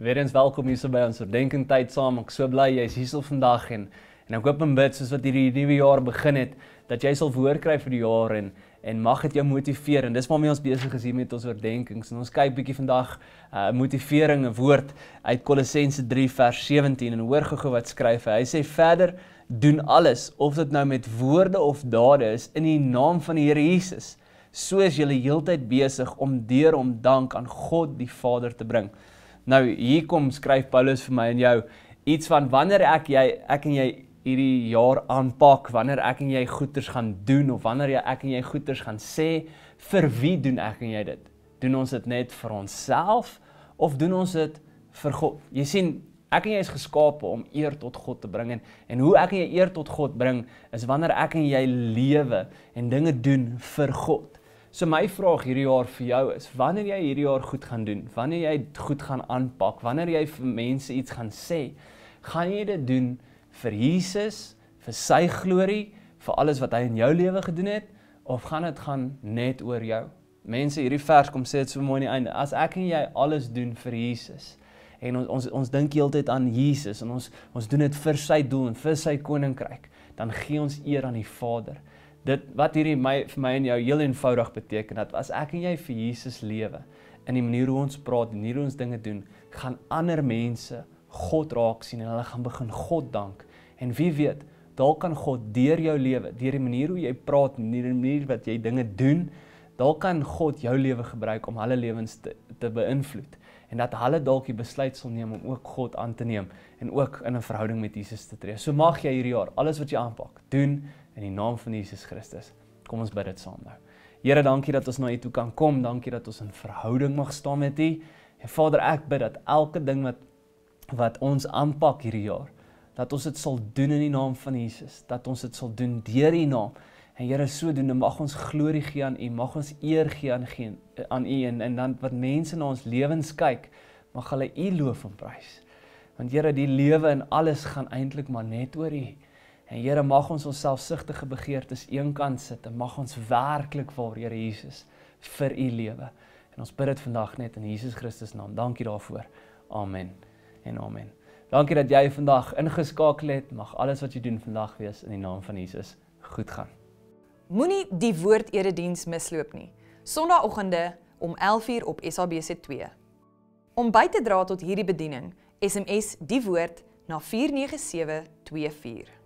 Weerens welkom hier so by ons herdenkingtyd saam. Ek so bly jy's hier so vandag en en ek hoop en bid soos wat hierdie nuwe jaar begin het dat jy sal hoor kry vir die jaar en en mag dit jou motiveer en dis waarmee ons besig is hier met ons herdenkings. En ons kyk bietjie vandag 'n uh, motivering 'n woord uit Kolossense 3 vers 17 en hoor gou-gou wat skryf hy. Hy sê verder doen alles of dit nou met woorde of dade is in die naam van die Here Jesus. So is jy heeltyd besig om deur om dank aan God die Vader te bring. Nou hier kom skryf Paulus vir my en jou iets van wanneer ek jy ek en jy hierdie jaar aanpak, wanneer ek en jy goeders gaan doen of wanneer jy ek en jy goeders gaan sê, vir wie doen ek en jy dit? Doen ons dit net vir onsself of doen ons dit vir God? Jy sien, ek en jy is geskape om eer tot God te bring en, en hoe ek en jy eer tot God bring is wanneer ek en jy lewe en dinge doen vir God. So my vraag hierdie jaar vir jou is, wanneer jy hierdie jaar goed gaan doen, wanneer jy goed gaan aanpak, wanneer jy vir mense iets gaan sê, gaan jy dit doen vir Jesus, vir sy glorie, vir alles wat hy in jou lewe gedoen het, of gaan dit gaan net oor jou? Mense, hierdie vers kom sê dit so mooi aan die einde. As ek en jy alles doen vir Jesus en ons ons ons dink heeltyd aan Jesus en ons ons doen dit vir sy doel en vir sy koninkryk, dan gee ons eer aan die Vader dit wat hierdie my vir my en jou heel eenvoudig beteken dat as ek en jy vir Jesus lewe in die manier hoe ons praat, in hoe ons dinge doen, gaan ander mense God raak sien en hulle gaan begin God dank. En wie weet, dalk kan God deur jou lewe, deur die manier hoe jy praat, deur die manier wat jy dinge doen, dalk kan God jou lewe gebruik om hulle lewens te, te beïnvloed en dat hulle dalk die besluit sal neem om ook God aan te neem en ook in 'n verhouding met Jesus te tree. So mag jy hierdie jaar alles wat jy aanpak, doen in die naam van Jesus Christus. Kom ons bid dit saam nou. Here, dankie dat ons na U toe kan kom. Dankie dat ons in verhouding mag staan met U. En Vader, ek bid dat elke ding wat wat ons aanpak hierdie jaar, dat ons dit sal doen in die naam van Jesus, dat ons dit sal doen deur U naam. En Here, sodoende mag ons glorie gee aan U, mag ons eer gee aan geen aan U en en dan wat mense na ons lewens kyk, mag hulle U loof en prys. Want Here, die lewe en alles gaan eintlik maar net oor U. Die... En Here, mag ons ons selfsugtige begeertes eenkant sit en mag ons werklik vir Here Jesus vir U lewe. En ons bid dit vandag net in Jesus Christus naam. Dankie daarvoor. Amen. En amen. Dankie dat jy vandag ingeskakel het. Mag alles wat jy doen vandag wees in die naam van Jesus goed gaan. Moenie die woord erediens misloop nie. Sondagoggende om 11:00 op SABC2. Om by te dra tot hierdie bediening, SMS die woord na 49724.